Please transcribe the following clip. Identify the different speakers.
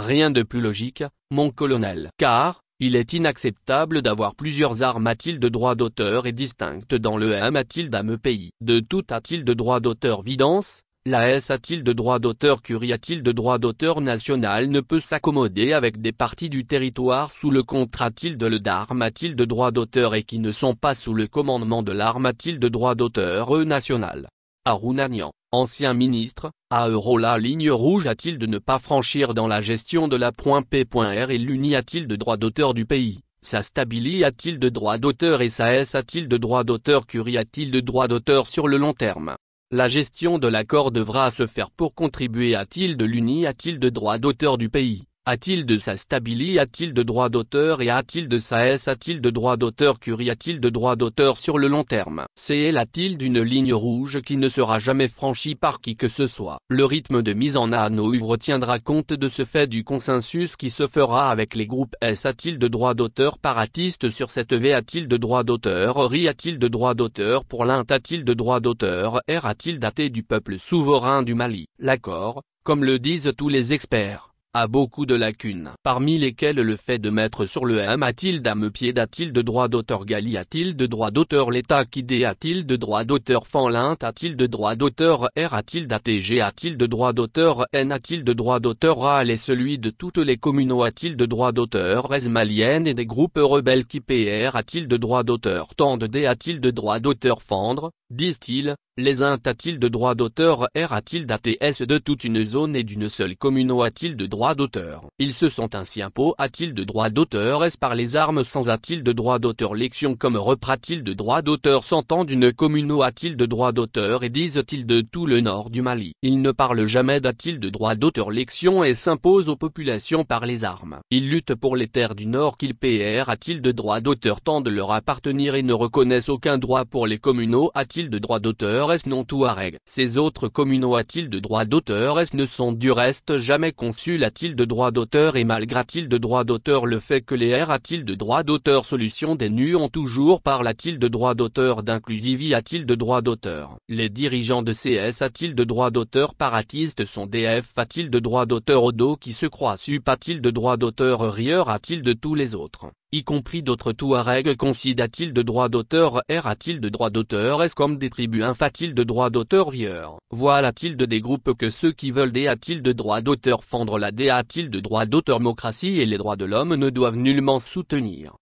Speaker 1: Rien de plus logique, mon colonel. Car, il est inacceptable d'avoir plusieurs armes à de droit d'auteur et distinctes dans le M à à me pays. De tout a-t-il de droit d'auteur vidence, la S a-t-il de droit d'auteur curie a-t-il de droit d'auteur national ne peut s'accommoder avec des parties du territoire sous le contrat de le A-t-il de droit d'auteur et qui ne sont pas sous le commandement de l'arme a-t-il de droit d'auteur national. Arounanian, ancien ministre, à Euro la ligne rouge a-t-il de ne pas franchir dans la gestion de la .p.r et l'UNI a-t-il de droit d'auteur du pays sa Stabili a-t-il de droit d'auteur et sa S a-t-il de droit d'auteur Curie a-t-il de droit d'auteur sur le long terme La gestion de l'accord devra se faire pour contribuer a-t-il de l'UNI a-t-il de droit d'auteur du pays a-t-il de sa stabilité? A-t-il de droit d'auteur et a-t-il de sa S A-t-il de droit d'auteur Curie A-t-il de droit d'auteur sur le long terme c'est A-t-il d'une ligne rouge qui ne sera jamais franchie par qui que ce soit Le rythme de mise en anneau ouvre tiendra compte de ce fait du consensus qui se fera avec les groupes S A-t-il de droit d'auteur paratiste sur cette V A-t-il de droit d'auteur RI A-t-il de droit d'auteur pour l'int A-t-il de droit d'auteur R A-t-il daté du peuple souverain du Mali L'accord, comme le disent tous les experts a beaucoup de lacunes. Parmi lesquelles le fait de mettre sur le M a-t-il d'âme pied a-t-il de droit d'auteur Gali a-t-il de droit d'auteur L'État qui a-t-il de droit d'auteur Fanlint a-t-il de droit d'auteur R a-t-il d'ATG a-t-il de droit d'auteur N a-t-il de droit d'auteur ral et celui de toutes les communaux a-t-il de droit d'auteur Esmalienne et des groupes rebelles qui PR a-t-il de droit d'auteur de D a-t-il de droit d'auteur Fendre, disent-ils, les uns a-t-il de droit d'auteur R a-t-il d'ATS de toute une zone et d'une seule commune ou a-t-il de droit d'auteur Ils se sentent ainsi impôts a-t-il de droit d'auteur Est-ce par les armes sans a-t-il de droit d'auteur lection comme reprat il de droit d'auteur s'entend d'une commune a-t-il de droit d'auteur et disent-ils de tout le nord du Mali Ils ne parlent jamais d'a-t-il de droit d'auteur lection et s'impose aux populations par les armes. Ils luttent pour les terres du nord qu'ils PR a-t-il de droit d'auteur tant de leur appartenir et ne reconnaissent aucun droit pour les communaux a-t-il de droit d'auteur n'ont S non règle Ces autres communaux a-t-il de droit d'auteur S ne sont du reste jamais a-t-il de droit d'auteur et malgré a-t-il de droit d'auteur le fait que les R a-t-il de droit d'auteur solution des nus ont toujours a-t-il de droit d'auteur a-t-il de droit d'auteur. Les dirigeants de CS a-t-il de droit d'auteur paratiste sont DF t il de droit d'auteur Odo qui se croit sup a-t-il de droit d'auteur rieur a-t-il de tous les autres y compris d'autres Touaregs considère-t-il de droit d'auteur R a-t-il de droit d'auteur Est-ce comme des tribus infatiles de droit d'auteur Rieur, Voilà-t-il de des groupes que ceux qui veulent des a-t-il de droit d'auteur Fendre la D a-t-il de droit d'auteur Mocratie et les droits de l'homme ne doivent nullement soutenir